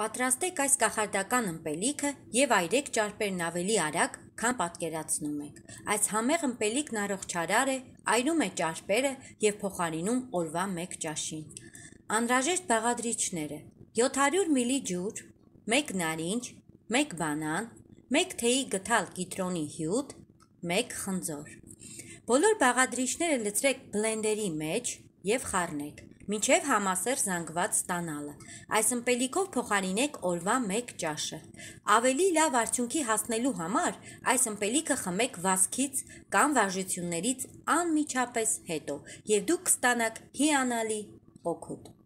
Պատրաստեք այս կախարդական ըմպելիքը եւ այրեք ճարպերն ավելի արագ, քան պատկերացնում եք։ Այս համեղ ըմպելիքն առողջարար է, այրում է ճարպերը եւ փոխարինում օրվա 1 ճաշին։ Անհրաժեշտ բաղադրիչները՝ 700 մլ ջուր, 1 նարինջ, 1 բանան, 1 թեյի գթալ կիտրոնի հյութ, 1 խնձոր։ Բոլոր բաղադրիչները լցրեք բլենդերի մեջ եւ խառնեք, միջև համասեր զանգված ստանալը։ Այս ըմպելիքով փոխարինեք օրվա 1 ճաշը։ Ավելի լավ արդյունքի հասնելու համար այս ըմպելիքը խմեք վազքից կամ վարժություններից անմիջապես հետո, եւ դուք կստանաք հիանալի օգուտ։